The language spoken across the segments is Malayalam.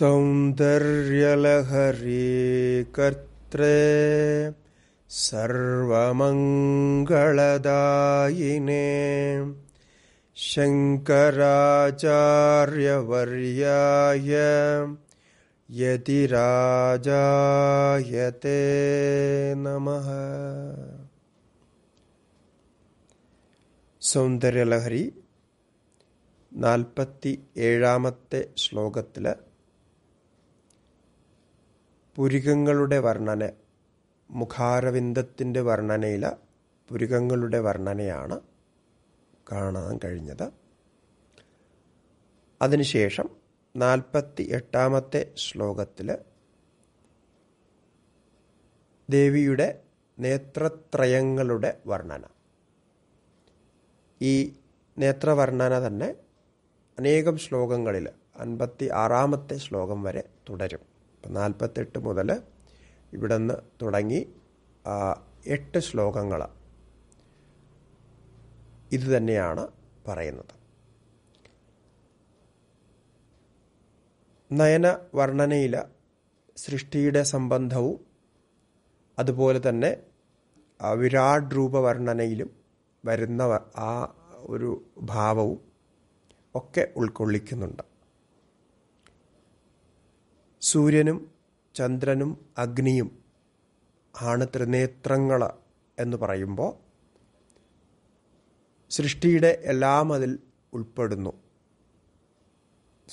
സൗന്ദര്യലഹരീ കർത്രേ സർവമംഗളദായിനേ യതിരാജായത്തെ നമ സൗന്ദര്യലഹരി നാൽപ്പത്തി ഏഴാമത്തെ ശ്ലോകത്തിൽ പുരികങ്ങളുടെ വർണ്ണന മുഖാരവിന്ദത്തിൻ്റെ വർണ്ണനയില പുരികങ്ങളുടെ വർണ്ണനയാണ് കാണാൻ കഴിഞ്ഞത് അതിനുശേഷം നാൽപ്പത്തി എട്ടാമത്തെ ശ്ലോകത്തിൽ ദേവിയുടെ നേത്രത്രയങ്ങളുടെ വർണ്ണന ഈ നേത്രവർണ്ണന തന്നെ അനേകം ശ്ലോകങ്ങളിൽ അൻപത്തി ആറാമത്തെ ശ്ലോകം വരെ തുടരും ഇപ്പം നാൽപ്പത്തെട്ട് മുതൽ ഇവിടെ നിന്ന് തുടങ്ങി എട്ട് ശ്ലോകങ്ങൾ ഇത് തന്നെയാണ് പറയുന്നത് നയന വർണ്ണനയിൽ സൃഷ്ടിയുടെ സംബന്ധവും അതുപോലെ തന്നെ വിരാട് വർണ്ണനയിലും വരുന്ന ആ ഒരു ഭാവവും ഒക്കെ ഉൾക്കൊള്ളിക്കുന്നുണ്ട് സൂര്യനും ചന്ദ്രനും അഗ്നിയും ആണ് ത്രിനേത്രങ്ങൾ എന്ന് പറയുമ്പോൾ സൃഷ്ടിയുടെ എല്ലാം അതിൽ ഉൾപ്പെടുന്നു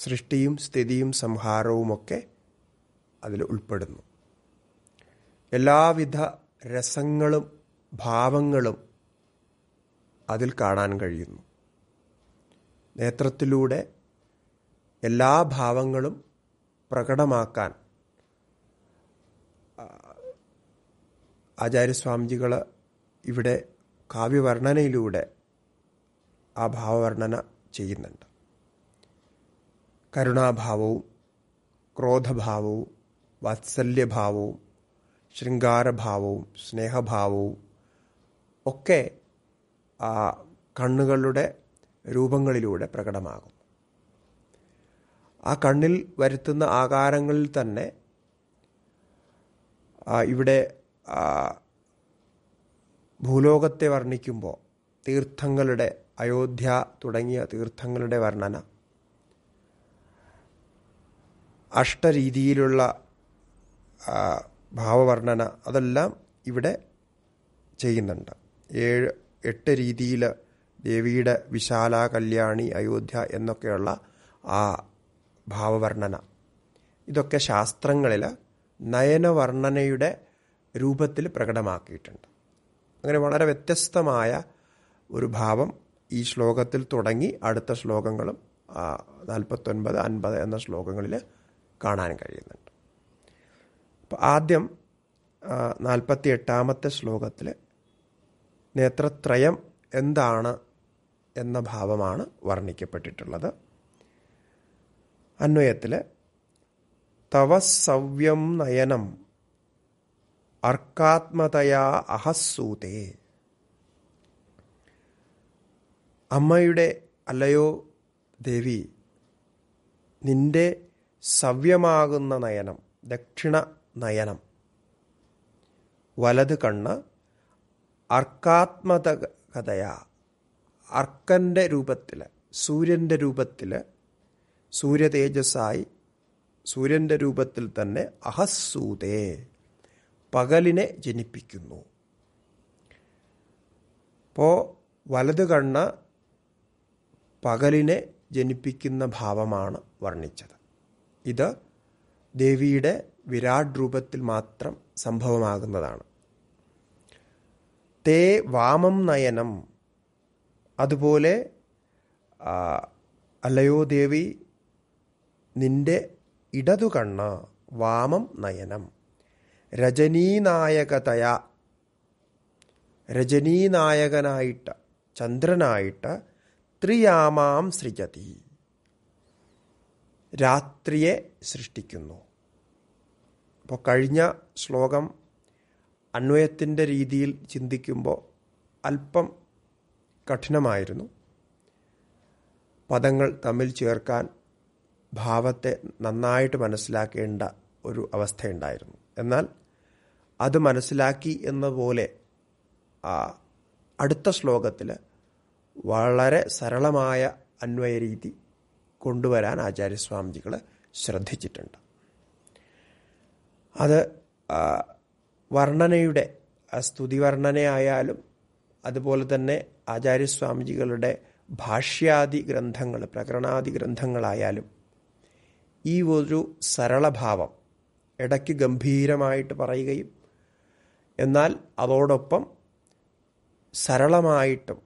സൃഷ്ടിയും സ്ഥിതിയും സംഹാരവുമൊക്കെ അതിൽ ഉൾപ്പെടുന്നു എല്ലാവിധ രസങ്ങളും ഭാവങ്ങളും അതിൽ കാണാൻ കഴിയുന്നു നേത്രത്തിലൂടെ എല്ലാ ഭാവങ്ങളും പ്രകടമാക്കാൻ ആചാര്യസ്വാമിജികൾ ഇവിടെ കാവ്യവർണ്ണനയിലൂടെ ആ ഭാവവർണ്ണന ചെയ്യുന്നുണ്ട് കരുണാഭാവവും ക്രോധഭാവവും വാത്സല്യഭാവവും ശൃംഗാരഭാവവും സ്നേഹഭാവവും ഒക്കെ ആ കണ്ണുകളുടെ രൂപങ്ങളിലൂടെ പ്രകടമാകും ആ കണ്ണിൽ വരുത്തുന്ന ആകാരങ്ങളിൽ തന്നെ ഇവിടെ ഭൂലോകത്തെ വർണ്ണിക്കുമ്പോൾ തീർത്ഥങ്ങളുടെ അയോധ്യ തുടങ്ങിയ തീർത്ഥങ്ങളുടെ വർണ്ണന അഷ്ടരീതിയിലുള്ള ഭാവവർണ്ണന അതെല്ലാം ഇവിടെ ചെയ്യുന്നുണ്ട് ഏഴ് എട്ട് രീതിയിൽ ദേവിയുടെ വിശാല കല്യാണി അയോധ്യ എന്നൊക്കെയുള്ള ആ ഭാവവർണ്ണന ഇതൊക്കെ ശാസ്ത്രങ്ങളിൽ നയനവർണ്ണനയുടെ രൂപത്തിൽ പ്രകടമാക്കിയിട്ടുണ്ട് അങ്ങനെ വളരെ വ്യത്യസ്തമായ ഒരു ഭാവം ഈ ശ്ലോകത്തിൽ തുടങ്ങി അടുത്ത ശ്ലോകങ്ങളും നാൽപ്പത്തൊൻപത് അൻപത് എന്ന ശ്ലോകങ്ങളിൽ കാണാൻ കഴിയുന്നുണ്ട് അപ്പോൾ ആദ്യം നാൽപ്പത്തി എട്ടാമത്തെ ശ്ലോകത്തിൽ നേത്രത്രയം എന്താണ് എന്ന ഭാവമാണ് വർണ്ണിക്കപ്പെട്ടിട്ടുള്ളത് അന്വയത്തിൽ തവസവ്യം നയനം അർക്കാത്മതയാ അഹസൂതേ അമ്മയുടെ അല്ലയോ ദേവി നിന്റെ സവ്യമാകുന്ന നയനം ദക്ഷിണ നയനം വലത് കണ്ണ് അർക്കാത്മതകതയാ അർക്കന്റെ അർക്കൻ്റെ രൂപത്തിൽ സൂര്യൻ്റെ രൂപത്തിൽ സൂര്യതേജസ്സായി സൂര്യൻ്റെ രൂപത്തിൽ തന്നെ അഹസ്സൂതേ പകലിനെ ജനിപ്പിക്കുന്നു അപ്പോൾ വലത് കണ്ണ് പകലിനെ ജനിപ്പിക്കുന്ന ഭാവമാണ് വർണ്ണിച്ചത് ഇത് ദേവിയുടെ വിരാട് രൂപത്തിൽ മാത്രം സംഭവമാകുന്നതാണ് തേ വാമം നയനം അതുപോലെ അല്ലയോ ദേവി നിന്റെ ഇടതുകണ്ണ വാമം നയനം രജനീനായകതയ രജനീനായകനായിട്ട് ചന്ദ്രനായിട്ട് ത്രിയാമാം സൃജതി രാത്രിയെ സൃഷ്ടിക്കുന്നു അപ്പോൾ കഴിഞ്ഞ ശ്ലോകം അന്വയത്തിൻ്റെ രീതിയിൽ ചിന്തിക്കുമ്പോൾ അല്പം കഠിനമായിരുന്നു പദങ്ങൾ തമ്മിൽ ചേർക്കാൻ ഭാവത്തെ നന്നായിട്ട് മനസ്സിലാക്കേണ്ട ഒരു അവസ്ഥയുണ്ടായിരുന്നു എന്നാൽ അത് മനസ്സിലാക്കി എന്ന പോലെ അടുത്ത ശ്ലോകത്തിൽ വളരെ സരളമായ അന്വയരീതി കൊണ്ടുവരാൻ ആചാര്യസ്വാമിജികൾ ശ്രദ്ധിച്ചിട്ടുണ്ട് അത് വർണ്ണനയുടെ സ്തുതി വർണ്ണനയായാലും അതുപോലെ തന്നെ ആചാര്യസ്വാമിജികളുടെ ഭാഷ്യാദി ഗ്രന്ഥങ്ങൾ പ്രകരണാദി ഗ്രന്ഥങ്ങളായാലും ഈ ഒരു സരളഭാവം ഇടയ്ക്ക് ഗംഭീരമായിട്ട് പറയുകയും എന്നാൽ അതോടൊപ്പം സരളമായിട്ടും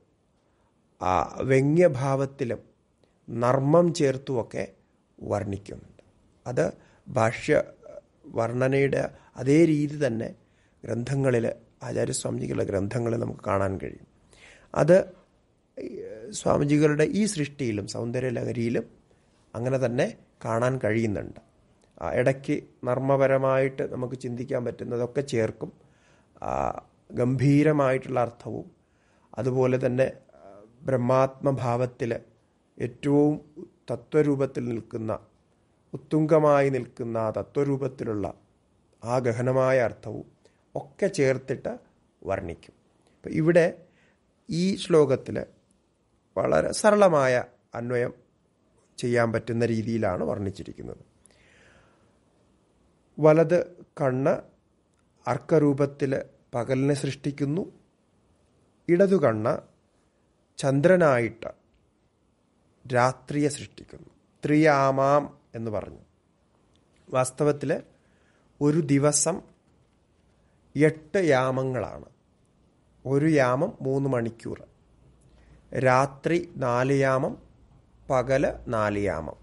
ആ വ്യംഗ്യഭാവത്തിലും നർമ്മം ചേർത്തുമൊക്കെ വർണ്ണിക്കുന്നുണ്ട് അത് ഭാഷ്യ വർണ്ണനയുടെ അതേ രീതി തന്നെ ഗ്രന്ഥങ്ങളിൽ ആചാര്യസ്വാമിജികളുടെ ഗ്രന്ഥങ്ങളിൽ നമുക്ക് കാണാൻ കഴിയും അത് സ്വാമിജികളുടെ ഈ സൃഷ്ടിയിലും സൗന്ദര്യലഹരിയിലും അങ്ങനെ തന്നെ കാണാൻ കഴിയുന്നുണ്ട് ഇടയ്ക്ക് നർമ്മപരമായിട്ട് നമുക്ക് ചിന്തിക്കാൻ പറ്റുന്നതൊക്കെ ചേർക്കും ഗംഭീരമായിട്ടുള്ള അർത്ഥവും അതുപോലെ തന്നെ ബ്രഹ്മാത്മഭാവത്തിൽ ഏറ്റവും തത്വരൂപത്തിൽ നിൽക്കുന്ന ഉത്തുംഗമായി നിൽക്കുന്ന ആ തത്വരൂപത്തിലുള്ള ആ ഗഹനമായ അർത്ഥവും ഒക്കെ ചേർത്തിട്ട് വർണ്ണിക്കും അപ്പം ഇവിടെ ഈ ശ്ലോകത്തിൽ വളരെ സരളമായ അന്വയം ചെയ്യാൻ പറ്റുന്ന രീതിയിലാണ് വർണ്ണിച്ചിരിക്കുന്നത് വലത് കണ്ണ് അർക്കരൂപത്തിൽ പകലിനെ സൃഷ്ടിക്കുന്നു ഇടതു കണ്ണ് ചന്ദ്രനായിട്ട് രാത്രിയെ സൃഷ്ടിക്കുന്നു ത്രിയാമാം എന്ന് പറഞ്ഞു വാസ്തവത്തിൽ ഒരു ദിവസം എട്ട് യാമങ്ങളാണ് ഒരു യാമം മൂന്ന് മണിക്കൂർ രാത്രി നാല് യാമം പകല് നാല് യാമം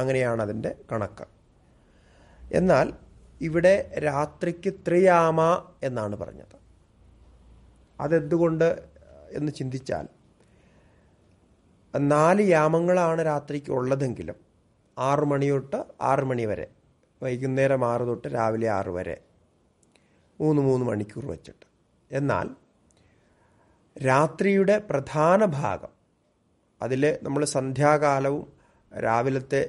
അങ്ങനെയാണ് അതിൻ്റെ കണക്ക് എന്നാൽ ഇവിടെ രാത്രിക്ക് ത്രിയാമ എന്നാണ് പറഞ്ഞത് അതെന്തുകൊണ്ട് എന്ന് ചിന്തിച്ചാൽ നാല് യാമങ്ങളാണ് രാത്രിക്ക് ഉള്ളതെങ്കിലും ആറു മണി തൊട്ട് ആറു മണി വരെ വൈകുന്നേരം ആറ് തൊട്ട് രാവിലെ ആറ് വരെ മൂന്ന് മൂന്ന് മണിക്കൂർ വെച്ചിട്ട് എന്നാൽ രാത്രിയുടെ പ്രധാന ഭാഗം അതിൽ നമ്മൾ സന്ധ്യാകാലവും രാവിലത്തെ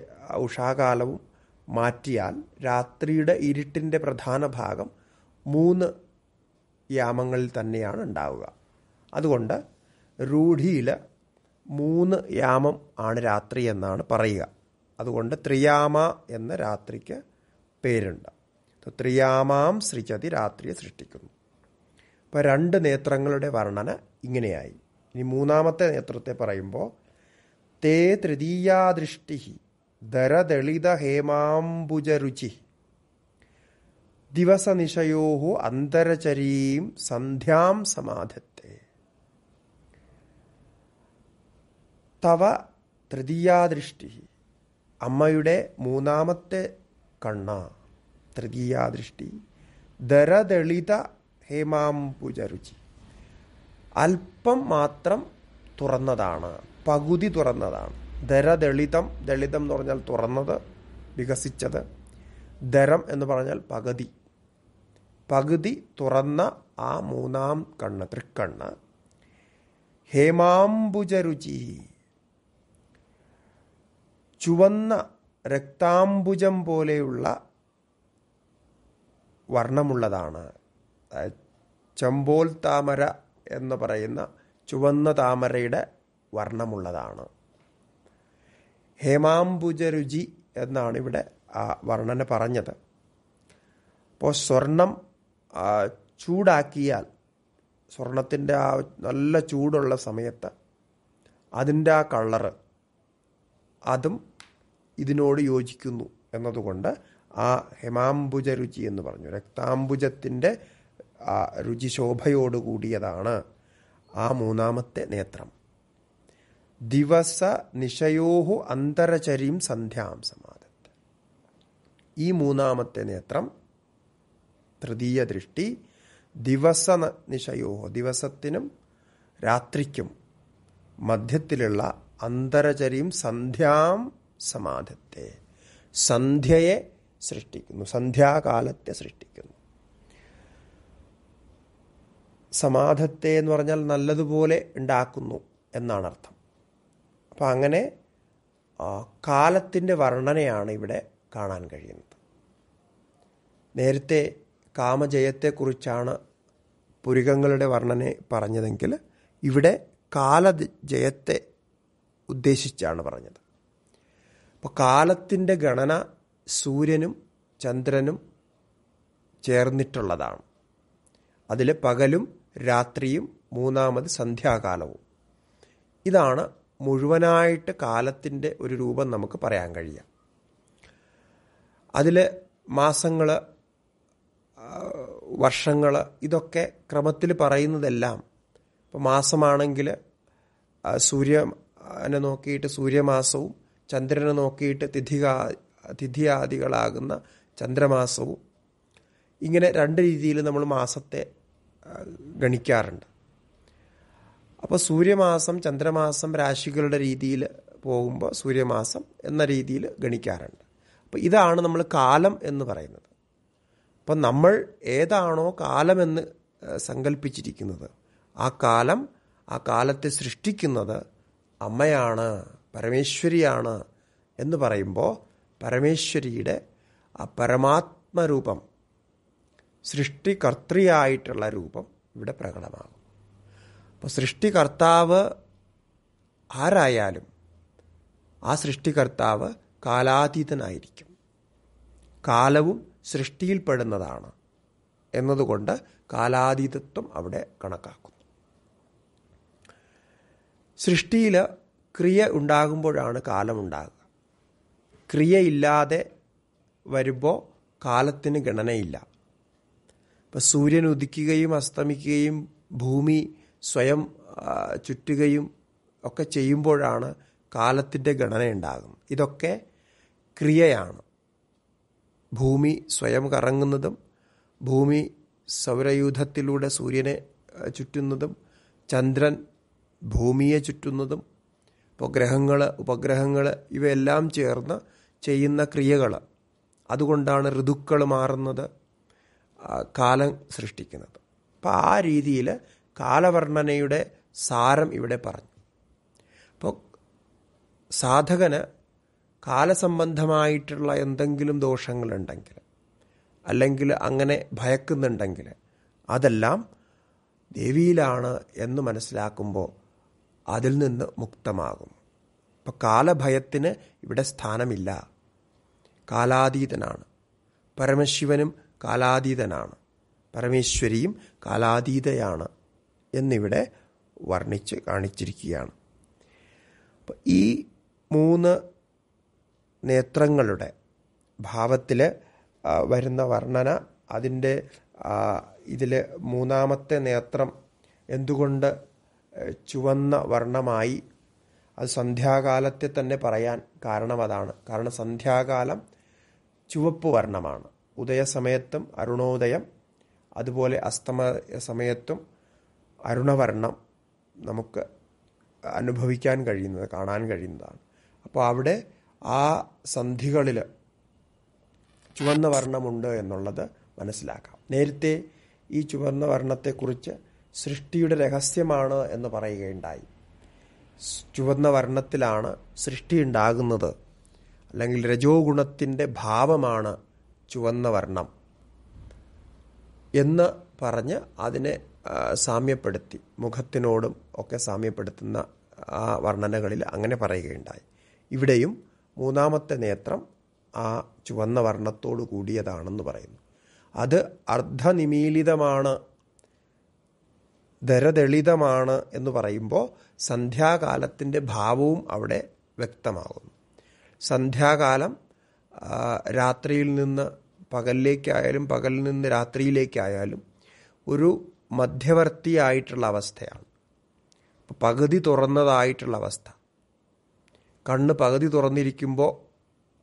ഉഷാകാലവും മാറ്റിയാൽ രാത്രിയുടെ ഇരുട്ടിൻ്റെ പ്രധാന ഭാഗം മൂന്ന് യാമങ്ങളിൽ തന്നെയാണ് ഉണ്ടാവുക അതുകൊണ്ട് രൂഢിയിൽ മൂന്ന് യാമം ആണ് രാത്രി എന്നാണ് പറയുക അതുകൊണ്ട് ത്രിയാമ എന്ന രാത്രിക്ക് പേരുണ്ട് ത്രിയാമാം സൃജതി രാത്രിയെ സൃഷ്ടിക്കുന്നു അപ്പോൾ രണ്ട് നേത്രങ്ങളുടെ വർണ്ണന ഇങ്ങനെയായി ഇനി മൂന്നാമത്തെ നേത്രത്തെ പറയുമ്പോൾ തേ തൃതീയാദൃഷ്ടി ദരദളിത ഹേമാംബുജരുചി ദിവസനിശയോ അന്തരചരീം സന്ധ്യാം സമാധത്തെ തവ തൃതീയാദൃഷ്ടി അമ്മയുടെ മൂന്നാമത്തെ കണ്ണ തൃതീയാദൃഷ്ടി ദരദളിത ഹേമാംബുജരുചി അല്പം മാത്രം തുറന്നതാണ് പകുതി തുറന്നതാണ് ധരദളിതം ദളിതം എന്ന് പറഞ്ഞാൽ തുറന്നത് വികസിച്ചത് ധരം എന്ന് പറഞ്ഞാൽ പകുതി പകുതി തുറന്ന ആ മൂന്നാം കണ്ണ് തൃക്കണ്ണ് ഹേമാംബുജരുചി ചുവന്ന രക്താംബുജം പോലെയുള്ള വർണ്ണമുള്ളതാണ് ചമ്പോൽ താമര എന്ന് പറയുന്ന ചുവന്ന താമരയുടെ വർണ്ണമുള്ളതാണ് ഹേമാംബുജരുചി എന്നാണ് ഇവിടെ ആ വർണ്ണന പറഞ്ഞത് അപ്പോൾ സ്വർണം ചൂടാക്കിയാൽ സ്വർണത്തിൻ്റെ ആ നല്ല ചൂടുള്ള സമയത്ത് അതിൻ്റെ ആ കളറ് അതും ഇതിനോട് യോജിക്കുന്നു എന്നതുകൊണ്ട് ആ ഹെമാംബുജ രുചി എന്ന് പറഞ്ഞു രക്താംബുജത്തിൻ്റെ ആ രുചിശോഭയോടുകൂടിയതാണ് ആ മൂന്നാമത്തെ നേത്രം ദിവസ നിഷയോഹു അന്തരചരിയും സന്ധ്യാം സമാധത്ത് ഈ മൂന്നാമത്തെ നേത്രം തൃതീയ ദൃഷ്ടി ദിവസ നിശയോഹോ ദിവസത്തിനും രാത്രിക്കും മധ്യത്തിലുള്ള അന്തരചരിയും സന്ധ്യാം സമാധത്തെ സന്ധ്യയെ സൃഷ്ടിക്കുന്നു സന്ധ്യാകാലത്തെ സൃഷ്ടിക്കുന്നു സമാധത്തെ എന്ന് പറഞ്ഞാൽ നല്ലതുപോലെ ഉണ്ടാക്കുന്നു എന്നാണ് അർത്ഥം അപ്പം അങ്ങനെ കാലത്തിൻ്റെ വർണ്ണനയാണ് ഇവിടെ കാണാൻ കഴിയുന്നത് നേരത്തെ കാമജയത്തെക്കുറിച്ചാണ് പുരികങ്ങളുടെ വർണ്ണന പറഞ്ഞതെങ്കിൽ ഇവിടെ കാലജയത്തെ ഉദ്ദേശിച്ചാണ് പറഞ്ഞത് അപ്പോൾ കാലത്തിൻ്റെ ഗണന സൂര്യനും ചന്ദ്രനും ചേർന്നിട്ടുള്ളതാണ് അതിൽ പകലും രാത്രിയും മൂന്നാമത് സന്ധ്യാകാലവും ഇതാണ് മുഴുവനായിട്ട് കാലത്തിൻ്റെ ഒരു രൂപം നമുക്ക് പറയാൻ കഴിയാം അതിൽ മാസങ്ങൾ വർഷങ്ങൾ ഇതൊക്കെ ക്രമത്തിൽ പറയുന്നതെല്ലാം ഇപ്പോൾ മാസമാണെങ്കിൽ സൂര്യനെ നോക്കിയിട്ട് സൂര്യമാസവും ചന്ദ്രനെ നോക്കിയിട്ട് തിഥികാ തിഥിയാദികളാകുന്ന ചന്ദ്രമാസവും ഇങ്ങനെ രണ്ട് രീതിയിൽ നമ്മൾ മാസത്തെ ഗണിക്കാറുണ്ട് അപ്പോൾ സൂര്യമാസം ചന്ദ്രമാസം രാശികളുടെ രീതിയിൽ പോകുമ്പോൾ സൂര്യമാസം എന്ന രീതിയിൽ ഗണിക്കാറുണ്ട് അപ്പോൾ ഇതാണ് നമ്മൾ കാലം എന്ന് പറയുന്നത് അപ്പോൾ നമ്മൾ ഏതാണോ കാലമെന്ന് സങ്കല്പിച്ചിരിക്കുന്നത് ആ കാലം ആ കാലത്തെ സൃഷ്ടിക്കുന്നത് അമ്മയാണ് പരമേശ്വരിയാണ് എന്ന് പറയുമ്പോൾ പരമേശ്വരിയുടെ ആ പരമാത്മരൂപം സൃഷ്ടികർത്തൃയായിട്ടുള്ള രൂപം ഇവിടെ പ്രകടമാകും അപ്പോൾ സൃഷ്ടികർത്താവ് ആരായാലും ആ സൃഷ്ടികർത്താവ് കാലാതീതനായിരിക്കും കാലവും സൃഷ്ടിയിൽപ്പെടുന്നതാണ് എന്നതുകൊണ്ട് കാലാതീതത്വം അവിടെ കണക്കാക്കുന്നു സൃഷ്ടിയിൽ ക്രിയ ഉണ്ടാകുമ്പോഴാണ് കാലമുണ്ടാകുക ക്രിയയില്ലാതെ വരുമ്പോൾ കാലത്തിന് ഗണനയില്ല ഇപ്പം സൂര്യൻ ഉദിക്കുകയും അസ്തമിക്കുകയും ഭൂമി സ്വയം ചുറ്റുകയും ഒക്കെ ചെയ്യുമ്പോഴാണ് കാലത്തിൻ്റെ ഘടനയുണ്ടാകും ഇതൊക്കെ ക്രിയയാണ് ഭൂമി സ്വയം കറങ്ങുന്നതും ഭൂമി സൗരയൂഥത്തിലൂടെ സൂര്യനെ ചുറ്റുന്നതും ചന്ദ്രൻ ഭൂമിയെ ചുറ്റുന്നതും ഇപ്പോൾ ഗ്രഹങ്ങൾ ഉപഗ്രഹങ്ങൾ ഇവയെല്ലാം ചേർന്ന് ചെയ്യുന്ന ക്രിയകൾ അതുകൊണ്ടാണ് ഋതുക്കൾ മാറുന്നത് കാലം സൃഷ്ടിക്കുന്നത് അപ്പോൾ ആ രീതിയിൽ കാലവർണ്ണനയുടെ സാരം ഇവിടെ പറഞ്ഞു അപ്പോൾ സാധകന് കാലസംബന്ധമായിട്ടുള്ള എന്തെങ്കിലും ദോഷങ്ങളുണ്ടെങ്കിൽ അല്ലെങ്കിൽ അങ്ങനെ ഭയക്കുന്നുണ്ടെങ്കിൽ അതെല്ലാം ദേവിയിലാണ് എന്ന് മനസ്സിലാക്കുമ്പോൾ അതിൽ നിന്ന് മുക്തമാകും അപ്പം കാലഭയത്തിന് ഇവിടെ സ്ഥാനമില്ല കാലാതീതനാണ് പരമശിവനും കാലാതീതനാണ് പരമേശ്വരിയും കാലാതീതയാണ് എന്നിവിടെ വർണ്ണിച്ച് കാണിച്ചിരിക്കുകയാണ് ഈ മൂന്ന് നേത്രങ്ങളുടെ ഭാവത്തിൽ വരുന്ന വർണ്ണന അതിൻ്റെ ഇതിൽ മൂന്നാമത്തെ നേത്രം എന്തുകൊണ്ട് ചുവന്ന വർണ്ണമായി അത് സന്ധ്യാകാലത്തെ തന്നെ പറയാൻ കാരണം അതാണ് കാരണം സന്ധ്യാകാലം ചുവപ്പ് വർണ്ണമാണ് ഉദയസമയത്തും അരുണോദയം അതുപോലെ അസ്തമയ സമയത്തും അരുണവർണ്ണം നമുക്ക് അനുഭവിക്കാൻ കഴിയുന്നത് കാണാൻ കഴിയുന്നതാണ് അപ്പോൾ അവിടെ ആ സന്ധികളിൽ ചുവന്ന വർണ്ണമുണ്ട് എന്നുള്ളത് മനസ്സിലാക്കാം നേരത്തെ ഈ ചുവന്ന വർണ്ണത്തെക്കുറിച്ച് സൃഷ്ടിയുടെ രഹസ്യമാണ് എന്ന് പറയുകയുണ്ടായി ചുവന്ന വർണ്ണത്തിലാണ് സൃഷ്ടി ഉണ്ടാകുന്നത് അല്ലെങ്കിൽ രജോ ഗുണത്തിൻ്റെ ഭാവമാണ് ചുവന്ന വർണ്ണം എന്ന് പറഞ്ഞ് അതിനെ സാമ്യപ്പെടുത്തി മുഖത്തിനോടും ഒക്കെ സാമ്യപ്പെടുത്തുന്ന ആ വർണ്ണനകളിൽ അങ്ങനെ പറയുകയുണ്ടായി ഇവിടെയും മൂന്നാമത്തെ നേത്രം ആ ചുവന്ന വർണ്ണത്തോടു കൂടിയതാണെന്ന് പറയുന്നു അത് അർദ്ധനിമീലിതമാണ് ധരദളിതമാണ് എന്ന് പറയുമ്പോൾ സന്ധ്യാകാലത്തിൻ്റെ ഭാവവും അവിടെ വ്യക്തമാകുന്നു സന്ധ്യാകാലം രാത്രിയിൽ നിന്ന് പകലിലേക്കായാലും പകലിൽ നിന്ന് രാത്രിയിലേക്കായാലും ഒരു മധ്യവർത്തിയായിട്ടുള്ള അവസ്ഥയാണ് പകുതി തുറന്നതായിട്ടുള്ള അവസ്ഥ കണ്ണ് പകുതി തുറന്നിരിക്കുമ്പോൾ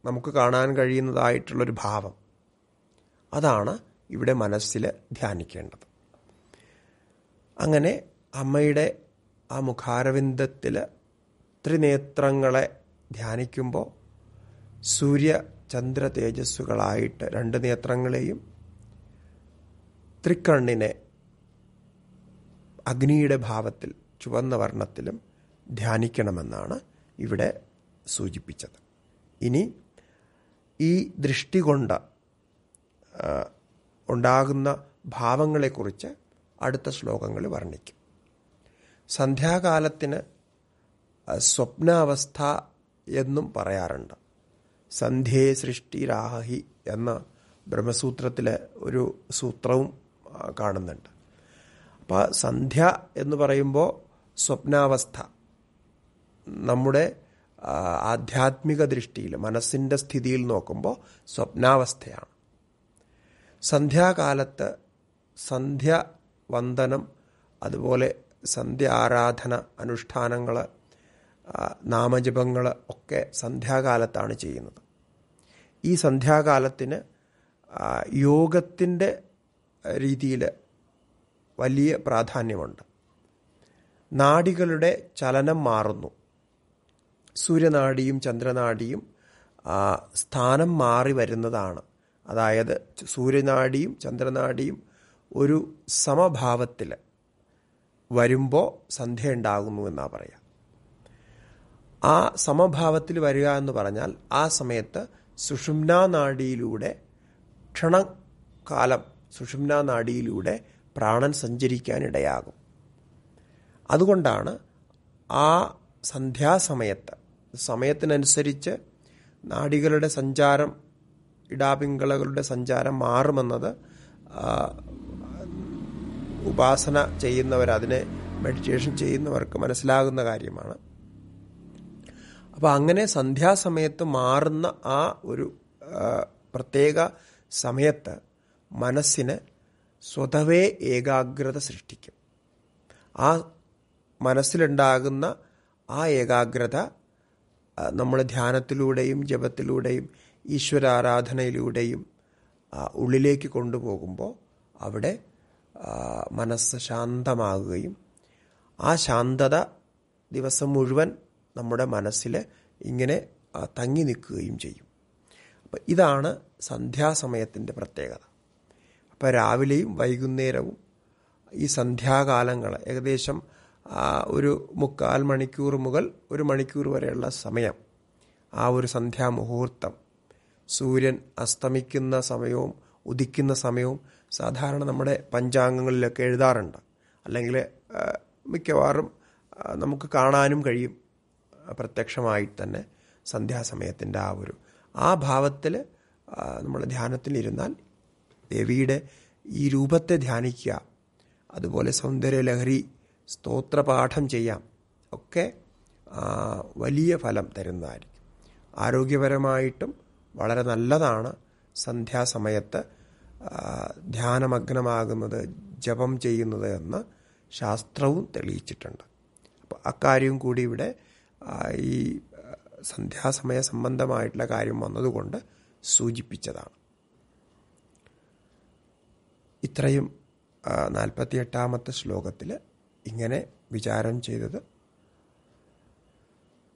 നമുക്ക് കാണാൻ കഴിയുന്നതായിട്ടുള്ളൊരു ഭാവം അതാണ് ഇവിടെ മനസ്സിൽ ധ്യാനിക്കേണ്ടത് അങ്ങനെ അമ്മയുടെ ആ മുഖാരവിന്ദത്തിൽ ത്രിനേത്രങ്ങളെ ധ്യാനിക്കുമ്പോൾ സൂര്യ ചന്ദ്ര തേജസ്സുകളായിട്ട് രണ്ട് നേത്രങ്ങളെയും ത്രിക്കണ്ണിനെ അഗ്നിയുടെ ഭാവത്തിൽ ചുവന്ന വർണ്ണത്തിലും ധ്യാനിക്കണമെന്നാണ് ഇവിടെ സൂചിപ്പിച്ചത് ഇനി ഈ ദൃഷ്ടി കൊണ്ട് ഉണ്ടാകുന്ന ഭാവങ്ങളെക്കുറിച്ച് അടുത്ത ശ്ലോകങ്ങൾ വർണ്ണിക്കും സന്ധ്യാകാലത്തിന് സ്വപ്നാവസ്ഥ എന്നും പറയാറുണ്ട് സന്ധ്യേ സൃഷ്ടിരാഹി എന്ന ബ്രഹ്മസൂത്രത്തിലെ ഒരു സൂത്രവും കാണുന്നുണ്ട് അപ്പോൾ സന്ധ്യ എന്ന് പറയുമ്പോൾ സ്വപ്നാവസ്ഥ നമ്മുടെ ആധ്യാത്മിക ദൃഷ്ടിയിൽ മനസ്സിൻ്റെ സ്ഥിതിയിൽ നോക്കുമ്പോൾ സ്വപ്നാവസ്ഥയാണ് സന്ധ്യാകാലത്ത് സന്ധ്യ വന്ദനം അതുപോലെ സന്ധ്യ ആരാധന അനുഷ്ഠാനങ്ങൾ നാമജപങ്ങൾ ഒക്കെ സന്ധ്യാകാലത്താണ് ചെയ്യുന്നത് ഈ സന്ധ്യാകാലത്തിന് യോഗത്തിൻ്റെ രീതിയിൽ വലിയ പ്രാധാന്യമുണ്ട് നാടികളുടെ ചലനം മാറുന്നു സൂര്യനാടിയും ചന്ദ്രനാടിയും സ്ഥാനം മാറി വരുന്നതാണ് അതായത് സൂര്യനാടിയും ചന്ദ്രനാടിയും ഒരു സമഭാവത്തിൽ വരുമ്പോൾ സന്ധ്യ ഉണ്ടാകുന്നു എന്നാണ് പറയുക ആ സമഭാവത്തിൽ വരിക എന്ന് പറഞ്ഞാൽ ആ സമയത്ത് സുഷുമ്നാ നാഡിയിലൂടെ ക്ഷണകാലം സുഷുമ്നാ നാഡിയിലൂടെ പ്രാണൻ സഞ്ചരിക്കാനിടയാകും അതുകൊണ്ടാണ് ആ സന്ധ്യാസമയത്ത് സമയത്തിനനുസരിച്ച് നാഡികളുടെ സഞ്ചാരം ഇടാപിങ്കളകളുടെ സഞ്ചാരം മാറുമെന്നത് ഉപാസന ചെയ്യുന്നവർ അതിനെ മെഡിറ്റേഷൻ ചെയ്യുന്നവർക്ക് മനസ്സിലാകുന്ന കാര്യമാണ് അപ്പോൾ അങ്ങനെ സന്ധ്യാസമയത്ത് മാറുന്ന ആ ഒരു പ്രത്യേക സമയത്ത് മനസ്സിന് സ്വതവേ ഏകാഗ്രത സൃഷ്ടിക്കും ആ മനസ്സിലുണ്ടാകുന്ന ആ ഏകാഗ്രത നമ്മൾ ധ്യാനത്തിലൂടെയും ജപത്തിലൂടെയും ഈശ്വരാരാധനയിലൂടെയും ഉള്ളിലേക്ക് കൊണ്ടുപോകുമ്പോൾ അവിടെ മനസ്സ് ശാന്തമാകുകയും ആ ശാന്തത ദിവസം മുഴുവൻ നമ്മുടെ മനസ്സിൽ ഇങ്ങനെ തങ്ങി നിൽക്കുകയും ചെയ്യും അപ്പം ഇതാണ് സന്ധ്യാസമയത്തിൻ്റെ പ്രത്യേകത അപ്പോൾ രാവിലെയും വൈകുന്നേരവും ഈ സന്ധ്യാകാലങ്ങൾ ഏകദേശം ഒരു മുക്കാൽ മണിക്കൂർ മുതൽ ഒരു മണിക്കൂർ വരെയുള്ള സമയം ആ ഒരു സന്ധ്യാമുഹൂർത്തം സൂര്യൻ അസ്തമിക്കുന്ന സമയവും ഉദിക്കുന്ന സമയവും സാധാരണ നമ്മുടെ പഞ്ചാംഗങ്ങളിലൊക്കെ എഴുതാറുണ്ട് അല്ലെങ്കിൽ മിക്കവാറും നമുക്ക് കാണാനും കഴിയും പ്രത്യക്ഷമായി തന്നെ സന്ധ്യാസമയത്തിൻ്റെ ആ ഒരു ആ ഭാവത്തിൽ നമ്മൾ ധ്യാനത്തിലിരുന്നാൽ ദേവിയുടെ ഈ രൂപത്തെ ധ്യാനിക്കുക അതുപോലെ സൗന്ദര്യലഹരി സ്തോത്രപാഠം ചെയ്യാം ഒക്കെ വലിയ ഫലം തരുന്നതായിരിക്കും ആരോഗ്യപരമായിട്ടും വളരെ നല്ലതാണ് സന്ധ്യാസമയത്ത് ധ്യാനമഗ്നമാകുന്നത് ജപം ചെയ്യുന്നത് എന്ന് ശാസ്ത്രവും തെളിയിച്ചിട്ടുണ്ട് അപ്പോൾ അക്കാര്യം കൂടി ഇവിടെ ഈ സന്ധ്യാസമയ സംബന്ധമായിട്ടുള്ള കാര്യം വന്നതുകൊണ്ട് സൂചിപ്പിച്ചതാണ് ഇത്രയും നാൽപ്പത്തിയെട്ടാമത്തെ ശ്ലോകത്തിൽ ഇങ്ങനെ വിചാരം ചെയ്തത്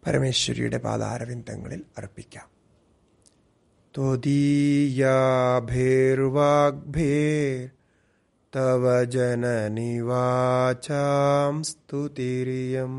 പരമേശ്വരിയുടെ പാദാരവിന്ദങ്ങളിൽ അർപ്പിക്കാം ത്വദീയാഭേർവാഗ്ഭേർ തവ ജനനിവാചാം സ്തുതിരിയം